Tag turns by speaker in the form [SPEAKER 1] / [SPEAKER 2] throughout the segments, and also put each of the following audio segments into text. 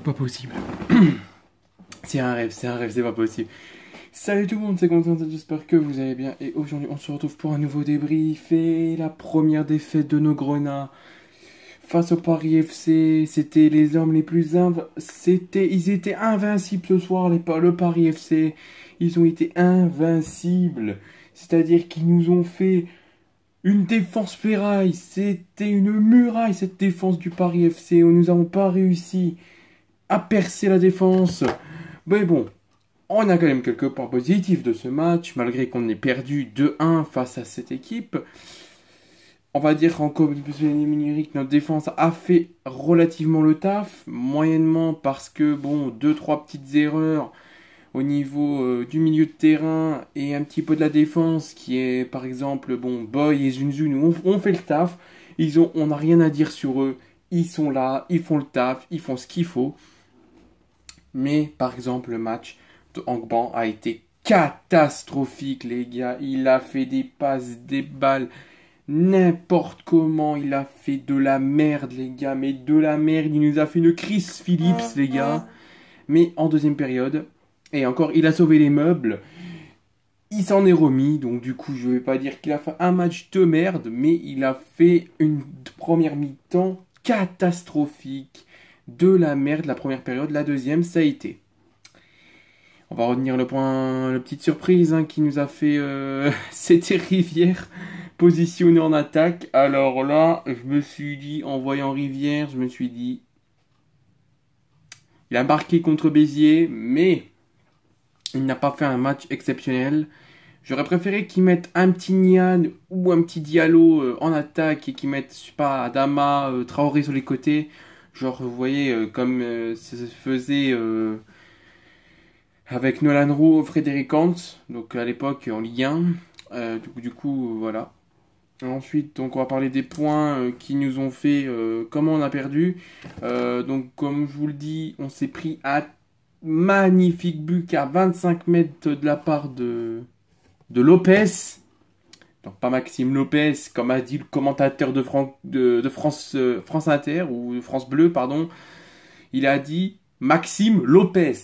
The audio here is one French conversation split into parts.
[SPEAKER 1] C'est pas possible. C'est un rêve, c'est un rêve, c'est pas possible. Salut tout le monde, c'est Quentin, j'espère que vous allez bien. Et aujourd'hui, on se retrouve pour un nouveau débrief. Et la première défaite de nos grenats face au Paris FC. C'était les hommes les plus inv... C'était, Ils étaient invincibles ce soir, les... le Paris FC. Ils ont été invincibles. C'est-à-dire qu'ils nous ont fait une défense ferraille. C'était une muraille, cette défense du Paris FC. Où nous n'avons pas réussi à percer la défense. Mais bon, on a quand même quelques points positifs de ce match, malgré qu'on ait perdu 2-1 face à cette équipe. On va dire qu'en numérique, notre défense a fait relativement le taf, moyennement parce que, bon, 2-3 petites erreurs au niveau euh, du milieu de terrain et un petit peu de la défense, qui est par exemple, bon, Boy et Zunzun, on, on fait le taf, ils ont, on n'a rien à dire sur eux, ils sont là, ils font le taf, ils font ce qu'il faut. Mais par exemple, le match de Angban a été catastrophique, les gars. Il a fait des passes, des balles, n'importe comment. Il a fait de la merde, les gars. Mais de la merde, il nous a fait une crise Phillips, les gars. Mais en deuxième période, et encore, il a sauvé les meubles. Il s'en est remis, donc du coup, je vais pas dire qu'il a fait un match de merde, mais il a fait une première mi-temps catastrophique de la merde la première période, la deuxième ça a été. On va retenir le point, la petite surprise hein, qui nous a fait, euh, c'était Rivière positionné en attaque. Alors là, je me suis dit, en voyant Rivière, je me suis dit, il a marqué contre Béziers, mais il n'a pas fait un match exceptionnel. J'aurais préféré qu'il mette un petit Nian ou un petit Diallo euh, en attaque et qu'il mette je sais pas, Adama, euh, Traoré sur les côtés. Genre, vous voyez, euh, comme euh, ça se faisait euh, avec Nolan Roux, Frédéric Hans, donc à l'époque en Ligue 1. du, coup, voilà. Ensuite, donc on va parler des points qui nous ont fait comment on a perdu. donc, comme je vous le dis, on s'est pris à magnifique but à 25 mètres de la part de, de Lopez donc pas Maxime Lopez, comme a dit le commentateur de, France, euh, France Inter ou France Bleu, pardon, il a dit Maxime Lopez.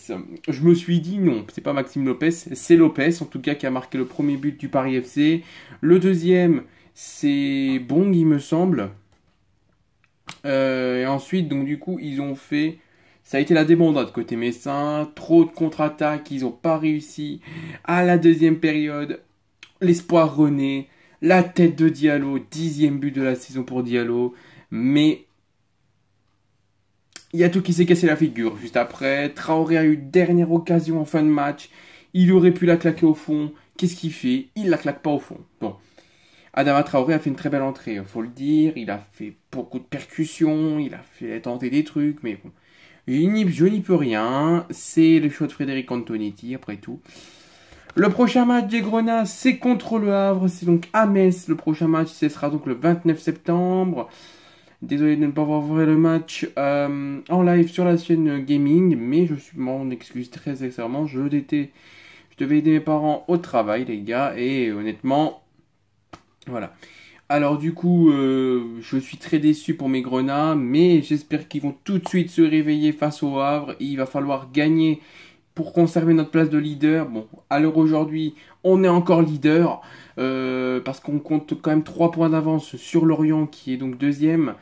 [SPEAKER 1] Je me suis dit non, c'est pas Maxime Lopez, c'est Lopez en tout cas qui a marqué le premier but du Paris FC. Le deuxième, c'est Bong, il me semble. Euh, et ensuite, donc du coup, ils ont fait ça a été la débandade côté Messin, trop de contre-attaques, ils n'ont pas réussi à la deuxième période l'espoir René, la tête de Diallo, dixième but de la saison pour Diallo, mais il y a tout qui s'est cassé la figure juste après. Traoré a eu dernière occasion en fin de match, il aurait pu la claquer au fond, qu'est-ce qu'il fait Il la claque pas au fond. Bon. Adama Traoré a fait une très belle entrée, hein, faut le dire, il a fait beaucoup de percussions, il a fait tenter des trucs, mais bon. Je n'y peux rien, c'est le choix de Frédéric Antonetti après tout. Le prochain match des Grenats, c'est contre le Havre. C'est donc à Metz. Le prochain match, ce sera donc le 29 septembre. Désolé de ne pas avoir vu le match euh, en live sur la chaîne gaming, mais je suis m'en excuse très sincèrement. Je, je devais aider mes parents au travail, les gars, et honnêtement, voilà. Alors du coup, euh, je suis très déçu pour mes Grenats, mais j'espère qu'ils vont tout de suite se réveiller face au Havre. Il va falloir gagner pour conserver notre place de leader. Bon, alors aujourd'hui, on est encore leader euh, parce qu'on compte quand même 3 points d'avance sur Lorient qui est donc deuxième.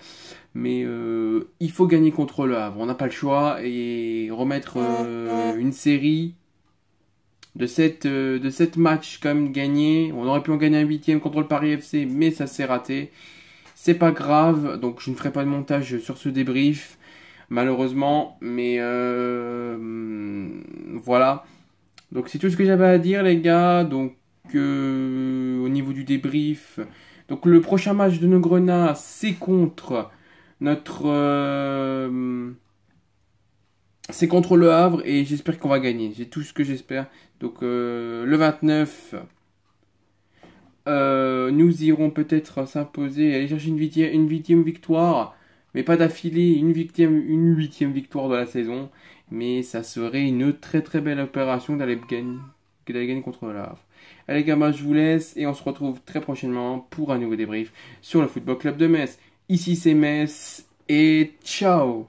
[SPEAKER 1] Mais euh, il faut gagner contre le Havre, on n'a pas le choix et remettre euh, une série de 7, de cette matchs quand même gagnés. On aurait pu en gagner un huitième contre le Paris FC, mais ça s'est raté. C'est pas grave, donc je ne ferai pas de montage sur ce débrief malheureusement. Mais euh, voilà. Donc c'est tout ce que j'avais à dire les gars. Donc euh, au niveau du débrief. Donc le prochain match de nos Grenades, c'est contre notre... Euh, c'est contre le Havre et j'espère qu'on va gagner. J'ai tout ce que j'espère. Donc le 29, nous irons peut-être s'imposer et aller chercher une huitième, une victoire mais pas d'affilée, une, victime, une huitième victoire de la saison. Mais ça serait une très très belle opération d'aller gagner, contre la Allez gamins, je vous laisse et on se retrouve très prochainement pour un nouveau débrief sur le Football Club de Metz. Ici c'est Metz et ciao